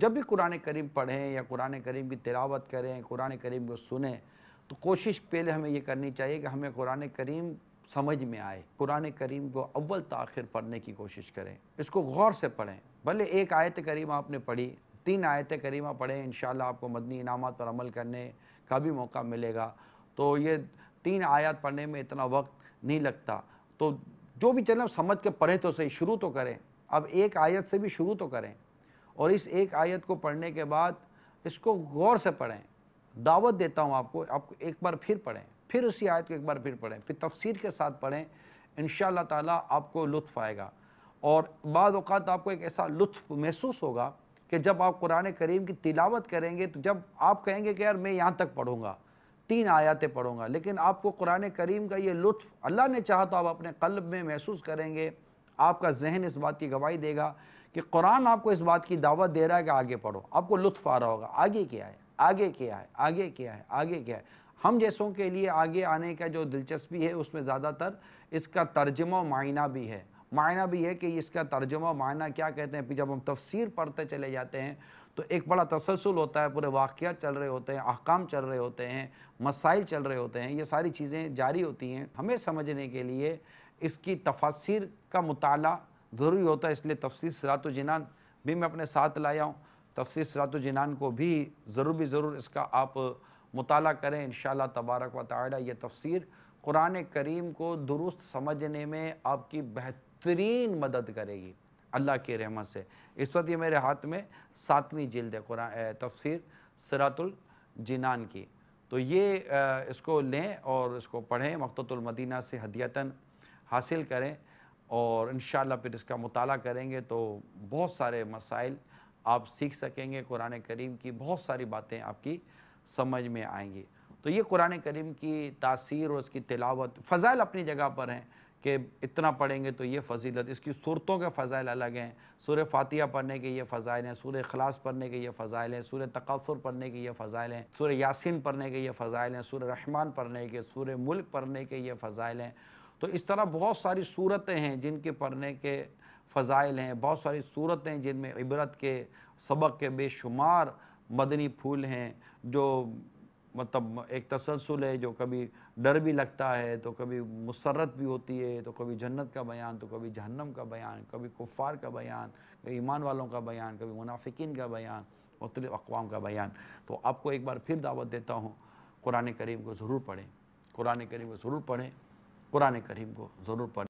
जब भी कुरान करीम पढ़ें या कुरान करीम की तिलावत करें कुरान करीम को सुने तो कोशिश पहले हमें ये करनी चाहिए कि हमें कुरान करीम समझ में आए कुरान करीम को अव्वल तखिर तो पढ़ने की कोशिश करें इसको गौर से पढ़ें भले एक आयत करीम आपने पढ़ी तीन आयत करीमा पढ़ें इन आपको मदनी इनामत पर अमल करने का भी मौका मिलेगा तो ये तीन आयत पढ़ने में इतना वक्त नहीं लगता तो जो भी चलें समझ के पढ़ें तो सही शुरू तो करें अब एक आयत से भी शुरू तो करें और इस एक आयत को पढ़ने के बाद इसको गौर से पढ़ें दावत देता हूँ आपको आप एक बार फिर पढ़ें फिर उसी आयत को एक बार फिर पढ़ें फिर तफसीर के साथ पढ़ें इन ताला आपको लुत्फ़ आएगा और बाद अवत आपको एक ऐसा लुत्फ़ महसूस होगा कि जब आप कुरान करीम की तिलावत करेंगे तो जब आप कहेंगे कि यार मैं यहाँ तक पढ़ूँगा तीन आयातें पढ़ूँगा लेकिन आपको कुरान करीम का ये लुत्फ़ अल्लाह ने चाहा तो आप अपने कल्ब में महसूस करेंगे आपका जहन इस बात की गवाही देगा कि कुरान आपको इस बात की दावत दे रहा है कि आगे पढ़ो आपको लुत्फ आ रहा होगा आगे क्या है आगे क्या है आगे क्या है आगे क्या है हम जैसों के लिए आगे आने का जो दिलचस्पी है उसमें ज़्यादातर इसका तर्जमा मायना भी है मायना भी है कि इसका तर्जमा मायना क्या कहते हैं जब हम तफसीर पढ़ते चले जाते हैं तो एक बड़ा तसलसल होता है पूरे वाक़ात चल रहे होते हैं अहकाम चल रहे होते हैं मसाइल चल रहे होते हैं ये सारी चीज़ें जारी होती हैं हमें समझने के लिए इसकी तफसर का मताल ज़रूरी होता है इसलिए तफसीर सरात जिनान भी मैं अपने साथ लाया हूँ तफसीर सरात जिनान को भी ज़रूर भी ज़रूर इसका आप मुताल करें इन तबारक व ताली ये तफसीर क़ुरान करीम को दुरुस्त समझने में आपकी बेहतरीन मदद करेगी अल्लाह के रहमत से इस वक्त ये मेरे हाथ में सातवीं जल्द है तफसीर तफसर सरातुल जिनान की तो ये इसको लें और इसको पढ़ें मकतुलमदीना से हदियता हासिल करें और इन फिर इसका मताल करेंगे तो बहुत सारे मसाइल आप सीख सकेंगे कुरान करीम की बहुत सारी बातें आपकी समझ में आएंगी तो ये कुरान करीम की तासीर और इसकी तिलावत फ़ज़ाइल अपनी जगह पर हैं कि इतना पढ़ेंगे तो ये फजीलत इसकी सूरतों के फ़ज़ाइल अलग हैं सूर फातिहा पढ़ने के ये फ़ज़ाइल हैं सूर खलास पढ़ने के ये फ़ज़ाइल हैं सूर तकासुर पढ़ने के ये फ़ज़ाइल हैं सूर यासिन पढ़ने के ये फ़ज़ाइल हैं सूर रहमान पढ़ने के सूर मुल्क पढ़ने के ये फ़ज़ाइल हैं तो इस तरह बहुत सारी सूरतें हैं जिनके पढ़ने के फ़ज़ाइल हैं बहुत सारी सूरतें जिनमें इबरत के सबक के बेशुमार मदनी फूल हैं जो मतलब एक तसलसल है जो कभी डर भी लगता है तो कभी मुसरत भी होती है तो कभी जन्नत का बयान तो कभी जहन्नम का बयान कभी कुफ़ार का बयान कभी ईमान वालों का बयान कभी मुनाफिकीन का बयान मुख्तलि अकवाम का बयान तो आपको एक बार फिर दावत देता हूँ कुरान करीम को ज़रूर पढ़ें कुरान करीम को ज़रूर पढ़ें कुरान करीम को ज़रूर पढ़